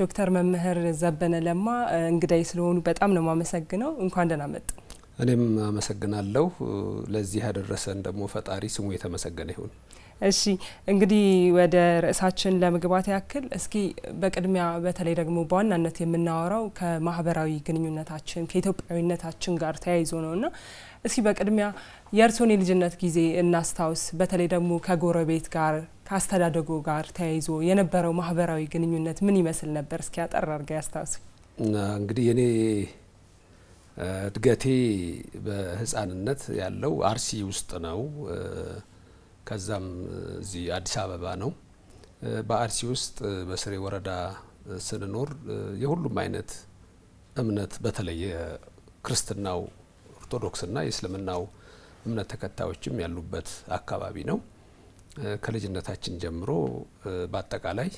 ዶክተር መምህር ዘበነ ለማ እንግዳይ ስለሆኑ በጣም ነው የማመሰግነው። እንኳን ደህና መጡ። እኔም አመሰግናለሁ። ለዚህ ያደረሰን ደግሞ ፈጣሪ ስሙ የተመሰገነ ይሁን። እሺ እንግዲህ ወደ ርዕሳችን ለመግባት ያክል እስኪ በቅድሚያ በተለይ ደግሞ በዋናነት የምናወራው ከማህበራዊ ግንኙነታችን ከኢትዮጵያዊነታችን ጋር ተያይዞ እና እስኪ በቅድሚያ የእርሶን የልጅነት ጊዜ እናስታውስ። በተለይ ደግሞ ከጎረቤት ጋር ከአስተዳደጎ ጋር ተያይዞ የነበረው ማህበራዊ ግንኙነት ምን ይመስል ነበር? እስኪ አጠር አድርጋ ያስታውስ። እንግዲህ የኔ እድገቴ በህፃንነት ያለው አርሲ ውስጥ ነው። ከዛም እዚህ አዲስ አበባ ነው። በአርሲ ውስጥ በስሬ ወረዳ ስንኖር የሁሉም አይነት እምነት በተለይ የክርስትናው ኦርቶዶክስና የእስልምናው እምነት ተከታዮችም ያሉበት አካባቢ ነው። ከልጅነታችን ጀምሮ በአጠቃላይ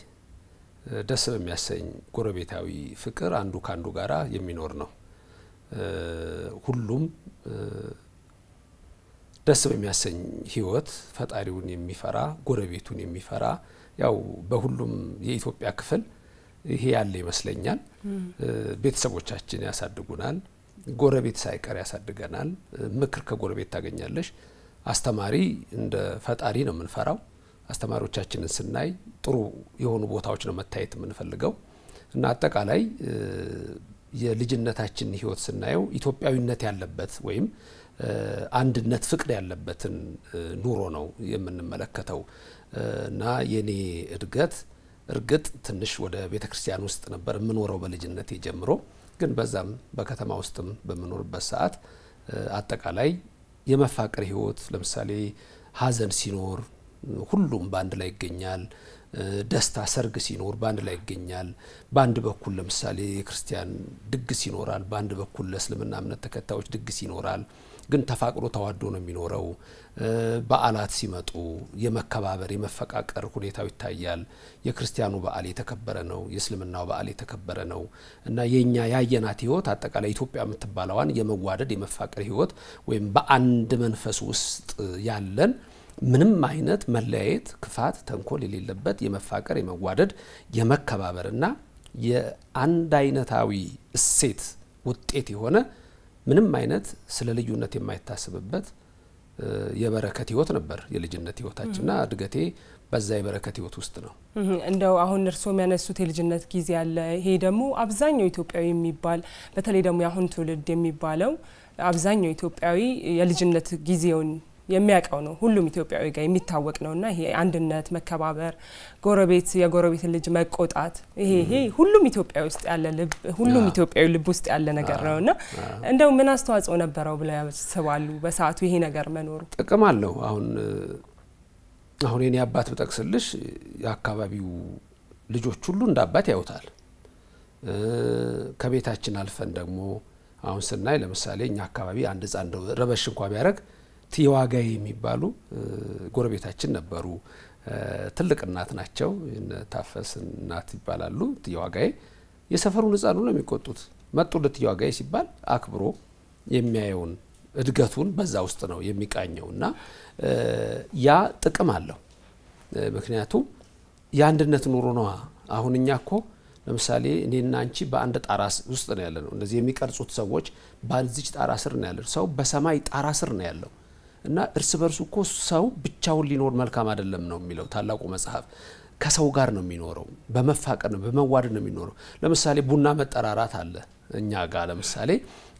ደስ በሚያሰኝ ጎረቤታዊ ፍቅር አንዱ ከአንዱ ጋራ የሚኖር ነው። ሁሉም ደስ በሚያሰኝ ህይወት ፈጣሪውን የሚፈራ ጎረቤቱን የሚፈራ ያው በሁሉም የኢትዮጵያ ክፍል ይሄ ያለ ይመስለኛል። ቤተሰቦቻችን ያሳድጉናል፣ ጎረቤት ሳይቀር ያሳድገናል። ምክር ከጎረቤት ታገኛለሽ። አስተማሪ እንደ ፈጣሪ ነው የምንፈራው። አስተማሪዎቻችንን ስናይ ጥሩ የሆኑ ቦታዎች ነው መታየት የምንፈልገው እና አጠቃላይ የልጅነታችን ህይወት ስናየው ኢትዮጵያዊነት ያለበት ወይም አንድነት፣ ፍቅር ያለበትን ኑሮ ነው የምንመለከተው እና የኔ እድገት እርግጥ ትንሽ ወደ ቤተ ክርስቲያን ውስጥ ነበር የምኖረው በልጅነቴ ጀምሮ። ግን በዛም በከተማ ውስጥም በምኖርበት ሰዓት አጠቃላይ የመፋቀር ህይወት ለምሳሌ ሀዘን ሲኖር ሁሉም በአንድ ላይ ይገኛል። ደስታ፣ ሰርግ ሲኖር በአንድ ላይ ይገኛል። በአንድ በኩል ለምሳሌ የክርስቲያን ድግስ ይኖራል፣ በአንድ በኩል ለእስልምና እምነት ተከታዮች ድግስ ይኖራል። ግን ተፋቅሮ ተዋዶ ነው የሚኖረው። በዓላት ሲመጡ የመከባበር የመፈቃቀር ሁኔታው ይታያል። የክርስቲያኑ በዓል የተከበረ ነው፣ የእስልምናው በዓል የተከበረ ነው እና የእኛ ያየናት ህይወት አጠቃላይ ኢትዮጵያ የምትባለዋን የመዋደድ የመፋቀር ህይወት ወይም በአንድ መንፈስ ውስጥ ያለን ምንም አይነት መለያየት፣ ክፋት፣ ተንኮል የሌለበት የመፋቀር የመዋደድ የመከባበርና የአንድ አይነታዊ እሴት ውጤት የሆነ ምንም አይነት ስለ ልዩነት የማይታሰብበት የበረከት ህይወት ነበር የልጅነት ህይወታችንና እድገቴ በዛ የበረከት ህይወት ውስጥ ነው። እንደው አሁን እርስዎ የሚያነሱት የልጅነት ጊዜ አለ። ይሄ ደግሞ አብዛኛው ኢትዮጵያዊ የሚባል በተለይ ደግሞ የአሁን ትውልድ የሚባለው አብዛኛው ኢትዮጵያዊ የልጅነት ጊዜውን የሚያውቀው ነው። ሁሉም ኢትዮጵያዊ ጋር የሚታወቅ ነው እና ይሄ አንድነት፣ መከባበር፣ ጎረቤት የጎረቤትን ልጅ መቆጣት ይሄ ይሄ ሁሉም ኢትዮጵያ ውስጥ ያለ ልብ ሁሉም ኢትዮጵያዊ ልብ ውስጥ ያለ ነገር ነው እና እንደው ምን አስተዋጽኦ ነበረው ብለው ያስባሉ? በሰዓቱ ይሄ ነገር መኖሩ ጥቅም አለው። አሁን አሁን የኔ አባት ብጠቅስልሽ የአካባቢው ልጆች ሁሉ እንደ አባት ያውታል። ከቤታችን አልፈን ደግሞ አሁን ስናይ ለምሳሌ እኛ አካባቢ አንድ ህጻን ረበሽ እንኳ ቢያደረግ ቲዋጋይ የሚባሉ ጎረቤታችን ነበሩ። ትልቅ እናት ናቸው። ታፈስ እናት ይባላሉ። ቲዋጋይ የሰፈሩን ህፃኑ ነው የሚቆጡት። መጡ ቲዋጋይ ሲባል አክብሮ የሚያየውን እድገቱን በዛ ውስጥ ነው የሚቃኘው እና ያ ጥቅም አለው። ምክንያቱም የአንድነት ኑሮ ነዋ። አሁን እኛ እኮ ለምሳሌ እኔና አንቺ በአንድ ጣራ ውስጥ ነው ያለ ነው። እነዚህ የሚቀርጹት ሰዎች በዚች ጣራ ስር ነው ያለ ሰው በሰማይ ጣራ ስር ነው ያለው። እና እርስ በርሱ እኮ ሰው ብቻውን ሊኖር መልካም አይደለም ነው የሚለው ታላቁ መጽሐፍ። ከሰው ጋር ነው የሚኖረው፣ በመፋቀር ነው፣ በመዋደድ ነው የሚኖረው። ለምሳሌ ቡና መጠራራት አለ እኛ ጋር። ለምሳሌ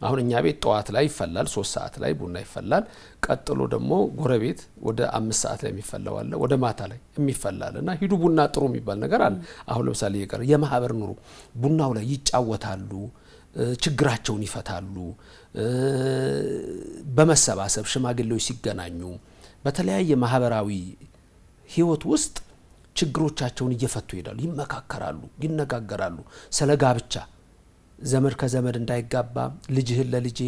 አሁን እኛ ቤት ጠዋት ላይ ይፈላል፣ ሶስት ሰዓት ላይ ቡና ይፈላል። ቀጥሎ ደግሞ ጎረቤት ወደ አምስት ሰዓት ላይ የሚፈላው አለ፣ ወደ ማታ ላይ የሚፈላል እና ሂዱ ቡና ጥሩ የሚባል ነገር አለ። አሁን ለምሳሌ የቀረ የማህበር ኑሮ ቡናው ላይ ይጫወታሉ ችግራቸውን ይፈታሉ። በመሰባሰብ ሽማግሌዎች ሲገናኙ በተለያየ ማህበራዊ ህይወት ውስጥ ችግሮቻቸውን እየፈቱ ይሄዳሉ። ይመካከራሉ፣ ይነጋገራሉ። ስለ ጋብቻ ዘመድ ከዘመድ እንዳይጋባ ልጅህን ለልጄ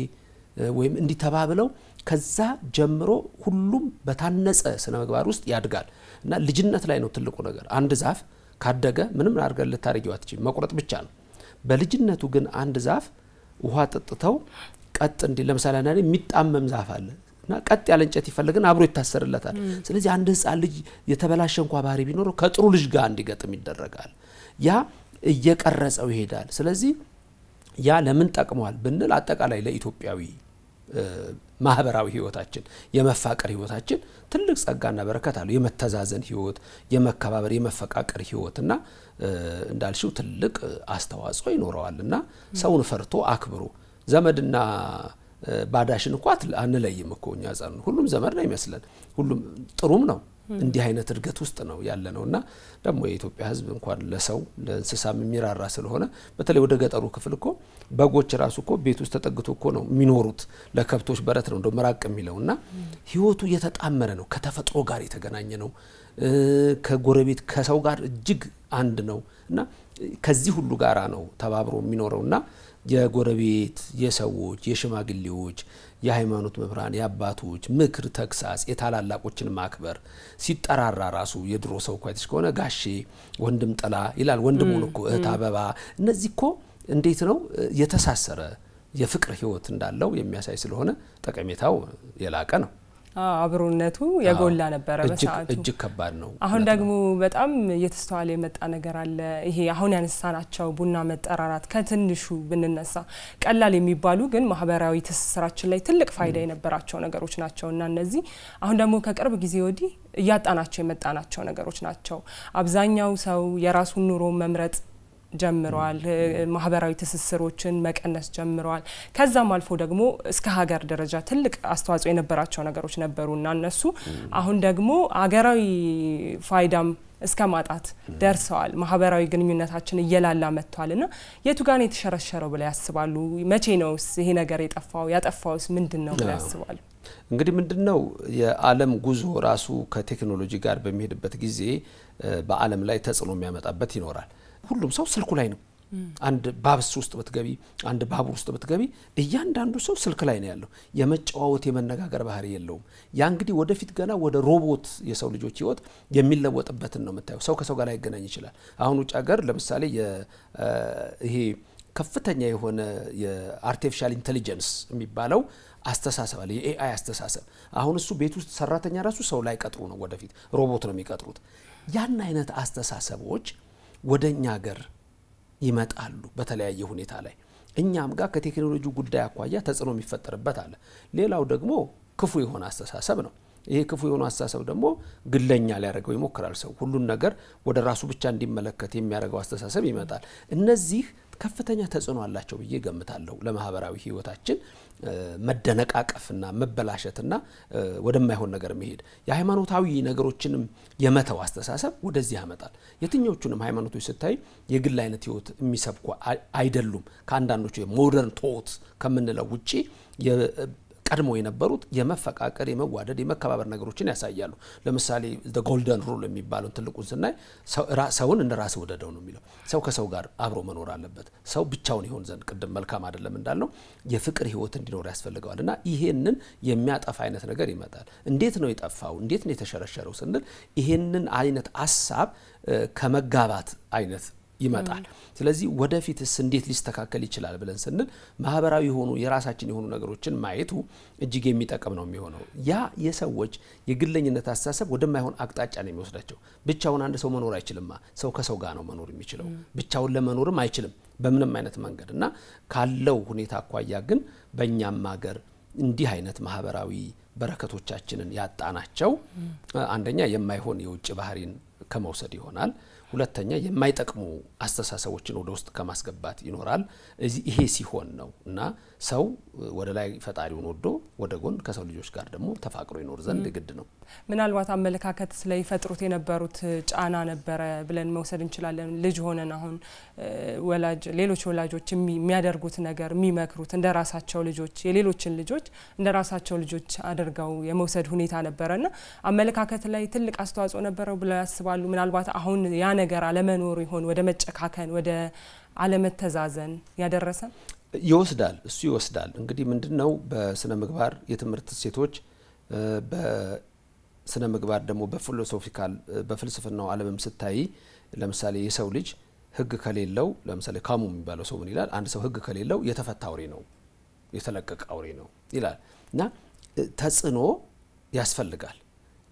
ወይም እንዲህ ተባብለው ከዛ ጀምሮ ሁሉም በታነጸ ስነ ምግባር ውስጥ ያድጋል እና ልጅነት ላይ ነው ትልቁ ነገር። አንድ ዛፍ ካደገ ምንም አድርገን ልታደርጊው አትችይም፣ መቁረጥ ብቻ ነው። በልጅነቱ ግን አንድ ዛፍ ውሃ ጠጥተው ቀጥ እንዲ ለምሳሌ አንዳንዴ የሚጣመም ዛፍ አለ እና ቀጥ ያለ እንጨት ይፈለግን አብሮ ይታሰርለታል። ስለዚህ አንድ ህፃን ልጅ የተበላሸ እንኳ ባህሪ ቢኖረው ከጥሩ ልጅ ጋር እንዲገጥም ይደረጋል። ያ እየቀረጸው ይሄዳል። ስለዚህ ያ ለምን ጠቅመዋል ብንል አጠቃላይ ለኢትዮጵያዊ ማህበራዊ ህይወታችን፣ የመፋቀር ህይወታችን ትልቅ ጸጋና በረከት አለው። የመተዛዘን ህይወት፣ የመከባበር የመፈቃቀር ህይወትና እንዳልሽው ትልቅ አስተዋጽኦ ይኖረዋል እና ሰውን ፈርቶ አክብሮ ዘመድና ባዳሽን እንኳ አንለይም እኮ እኛ ሁሉም ዘመድ ነው ይመስለን። ሁሉም ጥሩም ነው እንዲህ አይነት እድገት ውስጥ ነው ያለ ነው እና ደግሞ የኢትዮጵያ ሕዝብ እንኳን ለሰው ለእንስሳም የሚራራ ስለሆነ በተለይ ወደ ገጠሩ ክፍል እኮ በጎች ራሱ እኮ ቤት ውስጥ ተጠግቶ እኮ ነው የሚኖሩት። ለከብቶች በረት ነው እንደ መራቅ የሚለው እና ህይወቱ የተጣመረ ነው። ከተፈጥሮ ጋር የተገናኘ ነው። ከጎረቤት ከሰው ጋር እጅግ አንድ ነው እና ከዚህ ሁሉ ጋራ ነው ተባብሮ የሚኖረው የጎረቤት የሰዎች የሽማግሌዎች የሃይማኖት መምህራን የአባቶች ምክር ተግሳጽ የታላላቆችን ማክበር ሲጠራራ ራሱ የድሮ ሰው ኳይትሽ ከሆነ ጋሼ ወንድም ጥላ ይላል ወንድሙን እኮ እህት አበባ እነዚህ እኮ እንዴት ነው የተሳሰረ የፍቅር ህይወት እንዳለው የሚያሳይ ስለሆነ ጠቀሜታው የላቀ ነው አብሮነቱ የጎላ ነበረ በሰዓቱ። እጅግ ከባድ ነው። አሁን ደግሞ በጣም እየተስተዋለ የመጣ ነገር አለ። ይሄ አሁን ያነሳናቸው ቡና መጠራራት ከትንሹ ብንነሳ ቀላል የሚባሉ ግን ማህበራዊ ትስስራችን ላይ ትልቅ ፋይዳ የነበራቸው ነገሮች ናቸው እና እነዚህ አሁን ደግሞ ከቅርብ ጊዜ ወዲህ እያጣናቸው የመጣናቸው ነገሮች ናቸው። አብዛኛው ሰው የራሱን ኑሮ መምረጥ ጀምረዋል። ማህበራዊ ትስስሮችን መቀነስ ጀምረዋል። ከዛም አልፎ ደግሞ እስከ ሀገር ደረጃ ትልቅ አስተዋጽኦ የነበራቸው ነገሮች ነበሩ እና እነሱ አሁን ደግሞ ሀገራዊ ፋይዳም እስከ ማጣት ደርሰዋል። ማህበራዊ ግንኙነታችን እየላላ መጥቷል እና የቱ ጋን የተሸረሸረው ብለው ያስባሉ? መቼ ነውስ ይሄ ነገር የጠፋው? ያጠፋውስ ምንድን ነው ብለው ያስባሉ? እንግዲህ ምንድን ነው የዓለም ጉዞ ራሱ ከቴክኖሎጂ ጋር በሚሄድበት ጊዜ በዓለም ላይ ተጽዕኖ የሚያመጣበት ይኖራል። ሁሉም ሰው ስልኩ ላይ ነው። አንድ ባብስ ውስጥ ብትገቢ፣ አንድ ባቡር ውስጥ ብትገቢ፣ እያንዳንዱ ሰው ስልክ ላይ ነው ያለው። የመጨዋወት የመነጋገር ባህሪ የለውም። ያ እንግዲህ ወደፊት ገና ወደ ሮቦት የሰው ልጆች ህይወት የሚለወጥበትን ነው የምታየው። ሰው ከሰው ጋር ላይገናኝ ይችላል። አሁን ውጭ ሀገር ለምሳሌ ይሄ ከፍተኛ የሆነ የአርቲፊሻል ኢንቴሊጀንስ የሚባለው አስተሳሰብ አለ። የኤአይ አስተሳሰብ አሁን እሱ ቤት ውስጥ ሰራተኛ ራሱ ሰው ላይ ቀጥሩ ነው፣ ወደፊት ሮቦት ነው የሚቀጥሩት። ያን አይነት አስተሳሰቦች ወደ እኛ ሀገር ይመጣሉ በተለያየ ሁኔታ ላይ እኛም ጋር ከቴክኖሎጂ ጉዳይ አኳያ ተጽዕኖ የሚፈጠርበት አለ። ሌላው ደግሞ ክፉ የሆነ አስተሳሰብ ነው። ይሄ ክፉ የሆነ አስተሳሰብ ደግሞ ግለኛ ሊያደርገው ይሞክራል። ሰው ሁሉን ነገር ወደ ራሱ ብቻ እንዲመለከት የሚያደርገው አስተሳሰብ ይመጣል። እነዚህ ከፍተኛ ተጽዕኖ አላቸው ብዬ ገምታለሁ። ለማህበራዊ ህይወታችን መደነቃቀፍና መበላሸትና ወደማይሆን ነገር መሄድ የሃይማኖታዊ ነገሮችንም የመተው አስተሳሰብ ወደዚህ ያመጣል። የትኞቹንም ሃይማኖቶች ስታይ የግል አይነት ህይወት የሚሰብኩ አይደሉም። ከአንዳንዶቹ ሞደርን ቶት ከምንለው ውጪ ቀድሞ የነበሩት የመፈቃቀር፣ የመዋደድ፣ የመከባበር ነገሮችን ያሳያሉ። ለምሳሌ ጎልደን ሩል የሚባለውን ትልቁን ስናይ ሰውን እንደ ራስ ወደደው ነው የሚለው። ሰው ከሰው ጋር አብሮ መኖር አለበት። ሰው ብቻውን ይሆን ዘንድ ቅድም መልካም አይደለም እንዳልነው የፍቅር ህይወት እንዲኖር ያስፈልገዋል። እና ይሄንን የሚያጠፋ አይነት ነገር ይመጣል። እንዴት ነው የጠፋው? እንዴት ነው የተሸረሸረው ስንል ይሄንን አይነት ሀሳብ ከመጋባት አይነት ይመጣል። ስለዚህ ወደፊትስ እንዴት ሊስተካከል ይችላል ብለን ስንል ማህበራዊ የሆኑ የራሳችን የሆኑ ነገሮችን ማየቱ እጅግ የሚጠቅም ነው የሚሆነው። ያ የሰዎች የግለኝነት አስተሳሰብ ወደማይሆን አቅጣጫ ነው የሚወስዳቸው። ብቻውን አንድ ሰው መኖር አይችልማ። ሰው ከሰው ጋር ነው መኖር የሚችለው። ብቻውን ለመኖርም አይችልም በምንም አይነት መንገድ እና ካለው ሁኔታ አኳያ ግን በእኛም ሀገር እንዲህ አይነት ማህበራዊ በረከቶቻችንን ያጣናቸው አንደኛ የማይሆን የውጭ ባህሪን ከመውሰድ ይሆናል። ሁለተኛ የማይጠቅሙ አስተሳሰቦችን ወደ ውስጥ ከማስገባት ይኖራል። እዚህ ይሄ ሲሆን ነው እና ሰው ወደ ላይ ፈጣሪውን ወዶ ወደ ጎን ከሰው ልጆች ጋር ደግሞ ተፋቅሮ ይኖር ዘንድ ግድ ነው። ምናልባት አመለካከት ላይ የነበሩት ጫና ነበረ ብለን መውሰድ እንችላለን። ልጅ ሆነን አሁን ወላጅ ሌሎች ወላጆች የሚያደርጉት ነገር የሚመክሩት እንደ ራሳቸው ልጆች የሌሎችን ልጆች እንደ ራሳቸው ልጆች አድርገው የመውሰድ ሁኔታ ነበረ እና አመለካከት ላይ ትልቅ አስተዋጽኦ ነበረው ብለው ያስባሉ። ምናልባት አሁን ያ ነገር አለመኖሩ ይሆን ወደ መጨካከን ወደ አለመተዛዘን ያደረሰ ይወስዳል እሱ ይወስዳል። እንግዲህ ምንድን ነው በስነ ምግባር የትምህርት እሴቶች በስነ ምግባር ደግሞ በፊሎሶፊካል በፍልስፍናው ዓለምም ስታይ ለምሳሌ የሰው ልጅ ህግ ከሌለው ለምሳሌ ካሙ የሚባለው ሰው ምን ይላል? አንድ ሰው ህግ ከሌለው የተፈታ አውሬ ነው፣ የተለቀቀ አውሬ ነው ይላል። እና ተጽዕኖ ያስፈልጋል።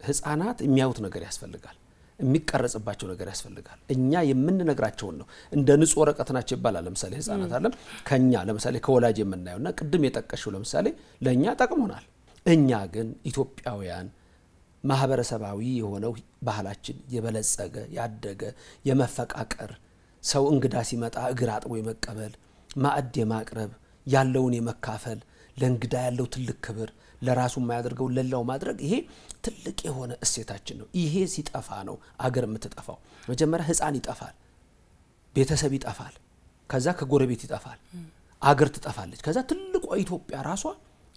ህጻናት የሚያዩት ነገር ያስፈልጋል። የሚቀረጽባቸው ነገር ያስፈልጋል። እኛ የምንነግራቸውን ነው። እንደ ንጹህ ወረቀት ናቸው ይባላል። ለምሳሌ ህጻናት አለም ከኛ ለምሳሌ ከወላጅ የምናየው እና ቅድም የጠቀሽው ለምሳሌ ለእኛ ጠቅሞናል። እኛ ግን ኢትዮጵያውያን ማህበረሰባዊ የሆነው ባህላችን የበለጸገ ያደገ የመፈቃቀር ሰው እንግዳ ሲመጣ እግር አጥቦ የመቀበል ማዕድ የማቅረብ ያለውን የመካፈል ለእንግዳ ያለው ትልቅ ክብር ለራሱ የማያደርገው ለላው ማድረግ ይሄ ትልቅ የሆነ እሴታችን ነው። ይሄ ሲጠፋ ነው አገር የምትጠፋው። መጀመሪያ ህፃን ይጠፋል፣ ቤተሰብ ይጠፋል፣ ከዛ ከጎረቤት ይጠፋል፣ አገር ትጠፋለች። ከዛ ትልቋ ኢትዮጵያ ራሷ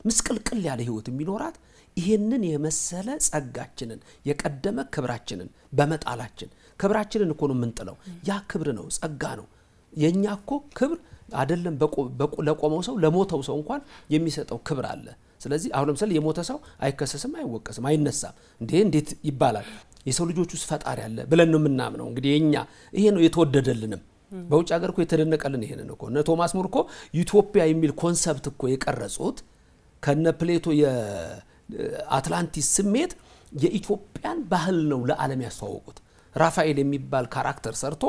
ምስቅልቅል ያለ ህይወት የሚኖራት ይህንን የመሰለ ጸጋችንን የቀደመ ክብራችንን በመጣላችን ክብራችንን እኮ ነው የምንጥለው። ያ ክብር ነው፣ ጸጋ ነው። የእኛ እኮ ክብር አይደለም ለቆመው ሰው ለሞተው ሰው እንኳን የሚሰጠው ክብር አለ። ስለዚህ አሁን ለምሳሌ የሞተ ሰው አይከሰስም፣ አይወቀስም፣ አይነሳም። እንዴ እንዴት ይባላል? የሰው ልጆች ውስጥ ፈጣሪ አለ ብለን ነው የምናምነው። እንግዲህ የኛ ይሄ ነው የተወደደልንም። በውጭ ሀገር እኮ የተደነቀልን ይሄንን እኮ እነ ቶማስ ሙር እኮ ዩቶፒያ የሚል ኮንሰፕት እኮ የቀረጹት ከነ ፕሌቶ የአትላንቲስ ስሜት የኢትዮጵያን ባህል ነው ለዓለም ያስተዋወቁት። ራፋኤል የሚባል ካራክተር ሰርቶ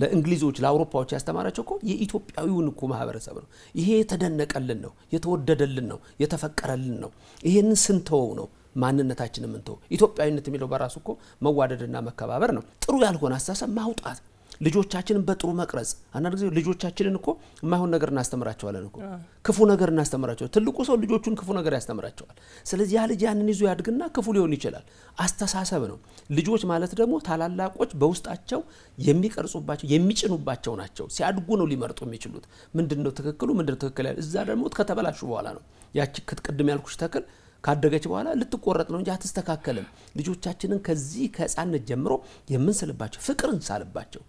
ለእንግሊዞች ለአውሮፓዎች ያስተማራቸው እኮ የኢትዮጵያዊውን እኮ ማህበረሰብ ነው። ይሄ የተደነቀልን ነው፣ የተወደደልን ነው፣ የተፈቀረልን ነው። ይሄን ስንተወው ነው ማንነታችን የምንተወው። ኢትዮጵያዊነት የሚለው በራሱ እኮ መዋደድና መከባበር ነው። ጥሩ ያልሆነ አስተሳሰብ ማውጣት ልጆቻችንን በጥሩ መቅረጽ። አንዳንድ ጊዜ ልጆቻችንን እኮ የማይሆን ነገር እናስተምራቸዋለን እኮ ክፉ ነገር እናስተምራቸዋል። ትልቁ ሰው ልጆቹን ክፉ ነገር ያስተምራቸዋል። ስለዚህ ያ ልጅ ያንን ይዞ ያድግና ክፉ ሊሆን ይችላል። አስተሳሰብ ነው። ልጆች ማለት ደግሞ ታላላቆች በውስጣቸው የሚቀርጹባቸው የሚጭኑባቸው ናቸው። ሲያድጉ ነው ሊመርጡ የሚችሉት ምንድን ነው ትክክሉ፣ ምንድን ነው ትክክል። እዛ ደግሞ ከተበላሹ በኋላ ነው ያቺ ቅድም ያልኩሽ ተክል ካደገች በኋላ ልትቆረጥ ነው እንጂ አትስተካከልም። ልጆቻችንን ከዚህ ከህፃነት ጀምሮ የምንስልባቸው ፍቅር እንሳልባቸው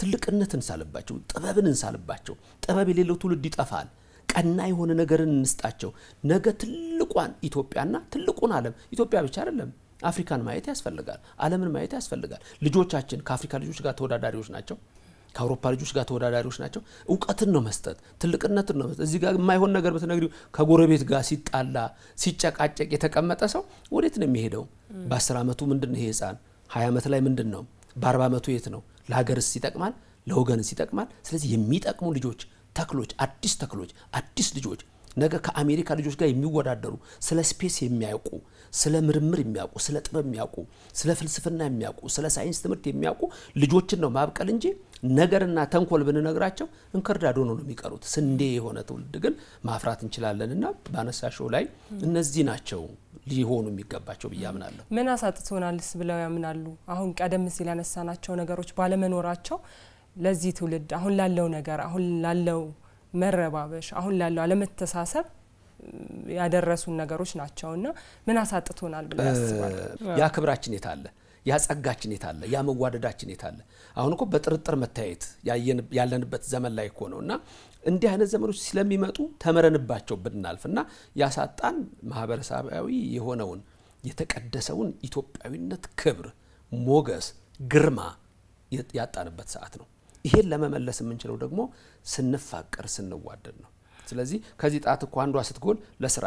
ትልቅነት እንሳልባቸው፣ ጥበብን እንሳልባቸው። ጥበብ የሌለው ትውልድ ይጠፋል። ቀና የሆነ ነገርን እንስጣቸው። ነገ ትልቋን ኢትዮጵያና ትልቁን ዓለም ኢትዮጵያ ብቻ አይደለም አፍሪካን ማየት ያስፈልጋል። ዓለምን ማየት ያስፈልጋል። ልጆቻችን ከአፍሪካ ልጆች ጋር ተወዳዳሪዎች ናቸው። ከአውሮፓ ልጆች ጋር ተወዳዳሪዎች ናቸው። እውቀትን ነው መስጠት፣ ትልቅነትን ነው መስጠት። እዚህ ጋር የማይሆን ነገር ብትነግሪው ከጎረቤት ጋር ሲጣላ ሲጨቃጨቅ የተቀመጠ ሰው ወዴት ነው የሚሄደው? በአስር ዓመቱ ምንድን ነው ይሄ ህፃን? ሀያ ዓመት ላይ ምንድን ነው? በአርባ ዓመቱ የት ነው? ለሀገርስ ይጠቅማል፣ ለወገንስ ይጠቅማል። ስለዚህ የሚጠቅሙ ልጆች፣ ተክሎች፣ አዲስ ተክሎች፣ አዲስ ልጆች ነገ ከአሜሪካ ልጆች ጋር የሚወዳደሩ ስለ ስፔስ የሚያውቁ ስለ ምርምር የሚያውቁ ስለ ጥበብ የሚያውቁ ስለ ፍልስፍና የሚያውቁ ስለ ሳይንስ ትምህርት የሚያውቁ ልጆችን ነው ማብቀል እንጂ ነገርና ተንኮል ብንነግራቸው እንከርዳዶ ነው የሚቀሩት። ስንዴ የሆነ ትውልድ ግን ማፍራት እንችላለንና ባነሳሾው ላይ እነዚህ ናቸው። ሊሆኑ የሚገባቸው ብዬ አምናለሁ። ምን አሳጥቶናልስ ብለው ያምናሉ? አሁን ቀደም ሲል ያነሳናቸው ነገሮች ባለመኖራቸው ለዚህ ትውልድ አሁን ላለው ነገር አሁን ላለው መረባበሽ አሁን ላለው አለመተሳሰብ ያደረሱን ነገሮች እና ምን አሳጥቶናል ብለው ያስባሉ? ያ ክብራችን አለ? ያ ጸጋችን አለ? ያ መዋደዳችን አለ? አሁን እኮ በጥርጥር መታየት ያለንበት ዘመን ላይ እኮ እና እንዲህ አይነት ዘመኖች ስለሚመጡ ተምረንባቸው ብናልፍና ያሳጣን ማህበረሰባዊ የሆነውን የተቀደሰውን ኢትዮጵያዊነት ክብር፣ ሞገስ፣ ግርማ ያጣንበት ሰዓት ነው። ይሄን ለመመለስ የምንችለው ደግሞ ስንፋቀር፣ ስንዋደድ ነው። ስለዚህ ከዚህ ጣት እኮ አንዷ ስትጎል ለስራ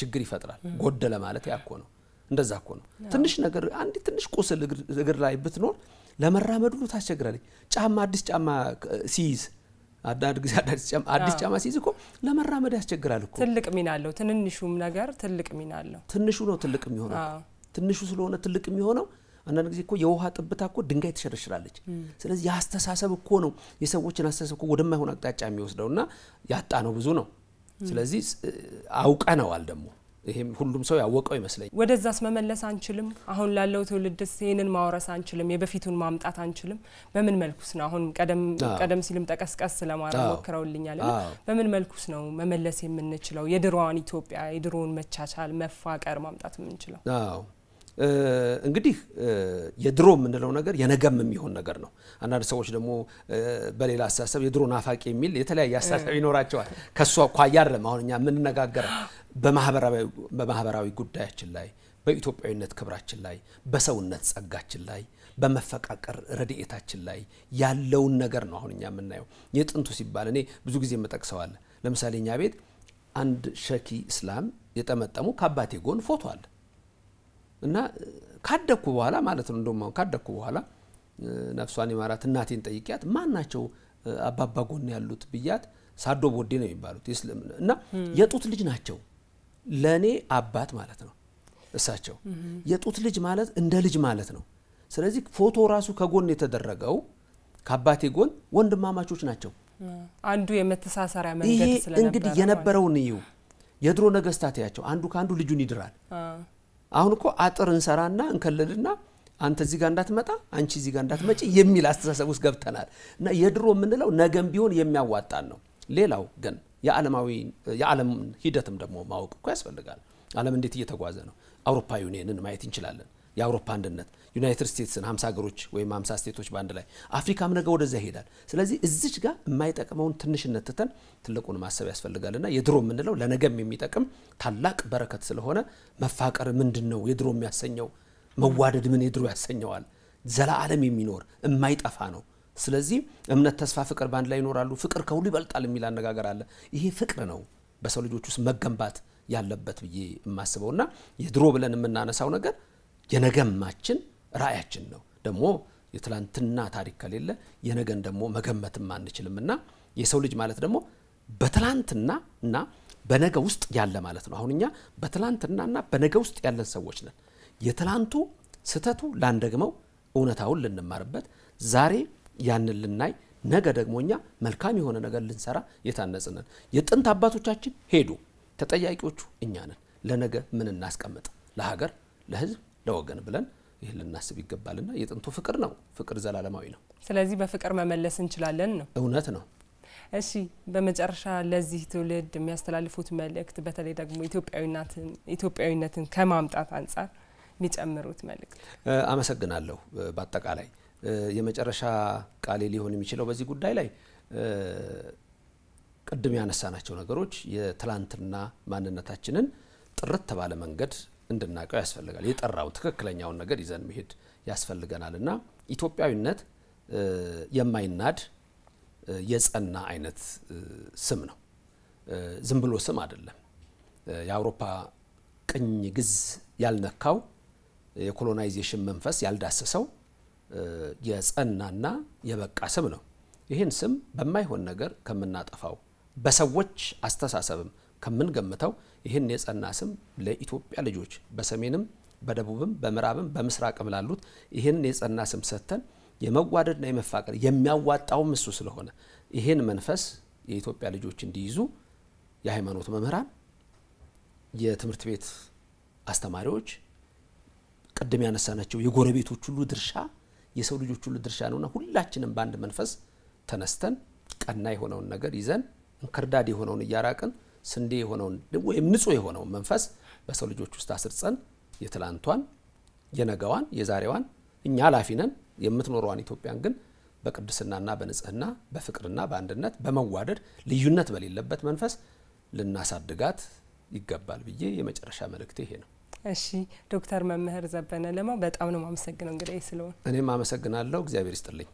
ችግር ይፈጥራል። ጎደለ ማለት ያኮ ነው። እንደዛ እኮ ነው። ትንሽ ነገር አንድ ትንሽ ቁስል እግር ላይ ብትኖር ለመራመድ ሁሉ ታስቸግራለች። ጫማ አዲስ ጫማ ሲይዝ አንዳንድ ጊዜ አዲስ ጫማ ሲይዝ እኮ ለመራመድ ያስቸግራል እኮ። ትልቅ ሚና አለው። ትንንሹም ነገር ትልቅ ሚና አለው። ትንሹ ነው ትልቅ የሚሆነው። ትንሹ ስለሆነ ትልቅ የሚሆነው አንዳንድ ጊዜ እኮ የውሃ ጥብታ እኮ ድንጋይ ትሸረሽራለች። ስለዚህ የአስተሳሰብ እኮ ነው የሰዎችን አስተሳሰብ እኮ ወደማይሆን አቅጣጫ የሚወስደው እና ያጣ ነው ብዙ ነው። ስለዚህ አውቀነዋል ደግሞ ይሄም ሁሉም ሰው ያወቀው ይመስለኝ። ወደዛስ መመለስ አንችልም? አሁን ላለው ትውልድስ ይህንን ማውረስ አንችልም? የበፊቱን ማምጣት አንችልም? በምን መልኩስ ነው አሁን ቀደም ሲልም ጠቀስቀስ ለማድረግ ሞክረውልኛል። በምን መልኩስ ነው መመለስ የምንችለው የድሮዋን ኢትዮጵያ የድሮውን መቻቻል፣ መፋቀር ማምጣት የምንችለው? እንግዲህ የድሮ የምንለው ነገር የነገም የሚሆን ነገር ነው። አንዳንድ ሰዎች ደግሞ በሌላ አስተሳሰብ የድሮ ናፋቂ የሚል የተለያየ አስተሳሰብ ይኖራቸዋል። ከእሱ አኳያ አይደለም አሁን እኛ የምንነጋገረው በማህበራዊ ጉዳያችን ላይ፣ በኢትዮጵያዊነት ክብራችን ላይ፣ በሰውነት ጸጋችን ላይ፣ በመፈቃቀር ረድኤታችን ላይ ያለውን ነገር ነው አሁን እኛ የምናየው። የጥንቱ ሲባል እኔ ብዙ ጊዜ የምጠቅሰዋለ ለምሳሌ እኛ ቤት አንድ ሸኪ እስላም የጠመጠሙ ከአባቴ ጎን ፎቶ አለ እና ካደግኩ በኋላ ማለት ነው እንደውም ካደግኩ በኋላ ነፍሷን የማራት እናቴን ጠይቂያት ማን ናቸው አባባ ጎን ያሉት ብያት ሳዶ ቦዴ ነው የሚባሉት እና የጡት ልጅ ናቸው ለእኔ አባት ማለት ነው እሳቸው የጡት ልጅ ማለት እንደ ልጅ ማለት ነው ስለዚህ ፎቶ ራሱ ከጎን የተደረገው ከአባቴ ጎን ወንድማማቾች ናቸው አንዱ የመተሳሰሪያ መንገድ ስለነበረ እንግዲህ የነበረውን ይው የድሮ ነገስታት ያቸው አንዱ ከአንዱ ልጁን ይድራል አሁን እኮ አጥር እንሰራና እንከልልና አንተ እዚህ ጋር እንዳትመጣ አንቺ እዚህ ጋር እንዳትመጪ የሚል አስተሳሰብ ውስጥ ገብተናል እና የድሮ የምንለው ነገም ቢሆን የሚያዋጣን ነው። ሌላው ግን የዓለማዊ የዓለም ሂደትም ደግሞ ማወቅ እኮ ያስፈልጋል። ዓለም እንዴት እየተጓዘ ነው? አውሮፓ ዩኒየንን ማየት እንችላለን። የአውሮፓ አንድነት ዩናይትድ ስቴትስን ሀምሳ ሀገሮች ወይም ሀምሳ ስቴቶች በአንድ ላይ አፍሪካም ነገ ወደዚያ ይሄዳል። ስለዚህ እዚች ጋር የማይጠቅመውን ትንሽነት ትተን ትልቁን ማሰብ ያስፈልጋል የድሮ የምንለው ለነገም የሚጠቅም ታላቅ በረከት ስለሆነ መፋቀር ምንድን ነው የድሮ የሚያሰኘው መዋደድ ምን የድሮ ያሰኘዋል? ዘላዓለም የሚኖር የማይጠፋ ነው። ስለዚህ እምነት፣ ተስፋ፣ ፍቅር በአንድ ላይ ይኖራሉ። ፍቅር ከሁሉ ይበልጣል የሚል አነጋገር አለ። ይሄ ፍቅር ነው በሰው ልጆች ውስጥ መገንባት ያለበት ብዬ የማስበውና የድሮ ብለን የምናነሳው ነገር የነገማችን ራእያችን ነው። ደግሞ የትላንትና ታሪክ ከሌለ የነገን ደግሞ መገመትም አንችልም እና የሰው ልጅ ማለት ደግሞ በትላንትና እና በነገ ውስጥ ያለ ማለት ነው። አሁን እኛ እና በነገ ውስጥ ያለን ሰዎች ነን። የትላንቱ ስህተቱ ላንደግመው፣ እውነታውን ልንማርበት፣ ዛሬ ያንን ልናይ፣ ነገ ደግሞ እኛ መልካም የሆነ ነገር ልንሰራ የታነጽንን የጥንት አባቶቻችን ሄዱ፣ ተጠያቂዎቹ እኛ ነን። ለነገ ምን እናስቀምጥ? ለሀገር፣ ለህዝብ ለወገን ብለን ይህን ልናስብ ይገባልና የጥንቱ ፍቅር ነው። ፍቅር ዘላለማዊ ነው። ስለዚህ በፍቅር መመለስ እንችላለን ነው። እውነት ነው። እሺ በመጨረሻ ለዚህ ትውልድ የሚያስተላልፉት መልእክት፣ በተለይ ደግሞ ኢትዮጵያዊነትን ከማምጣት አንጻር የሚጨምሩት መልእክት? አመሰግናለሁ። በአጠቃላይ የመጨረሻ ቃሌ ሊሆን የሚችለው በዚህ ጉዳይ ላይ ቅድም ያነሳናቸው ነገሮች የትላንትና ማንነታችንን ጥርት ባለ መንገድ እንድናውቀው ያስፈልጋል። የጠራው ትክክለኛውን ነገር ይዘን መሄድ ያስፈልገናል እና ኢትዮጵያዊነት የማይናድ የጸና አይነት ስም ነው። ዝም ብሎ ስም አይደለም። የአውሮፓ ቅኝ ግዝ ያልነካው የኮሎናይዜሽን መንፈስ ያልዳሰሰው የጸናና የበቃ ስም ነው። ይህን ስም በማይሆን ነገር ከምናጠፋው በሰዎች አስተሳሰብም ከምንገምተው ይህን የጸና ስም ለኢትዮጵያ ልጆች በሰሜንም በደቡብም በምዕራብም በምስራቅም ላሉት ይህንን የጸና ስም ሰጥተን የመዋደድና የመፋቀር የሚያዋጣውም እሱ ስለሆነ ይህን መንፈስ የኢትዮጵያ ልጆች እንዲይዙ የሃይማኖት መምህራን፣ የትምህርት ቤት አስተማሪዎች፣ ቅድም ያነሳናቸው የጎረቤቶች ሁሉ ድርሻ የሰው ልጆች ሁሉ ድርሻ ነውና ሁላችንም በአንድ መንፈስ ተነስተን ቀና የሆነውን ነገር ይዘን እንክርዳድ የሆነውን እያራቅን ስንዴ የሆነውን ወይም ንጹህ የሆነውን መንፈስ በሰው ልጆች ውስጥ አስርጸን የትላንቷን የነገዋን የዛሬዋን እኛ ኃላፊ ነን የምትኖረዋን ኢትዮጵያን ግን በቅድስናና በንጽህና በፍቅርና በአንድነት በመዋደድ ልዩነት በሌለበት መንፈስ ልናሳድጋት ይገባል ብዬ የመጨረሻ መልእክቴ ይሄ ነው። እሺ ዶክተር መምህር ዘበነ ለማ በጣም ነው ማመሰግነው እንግዲህ ስለሆን። እኔም አመሰግናለሁ። እግዚአብሔር ይስጥልኝ።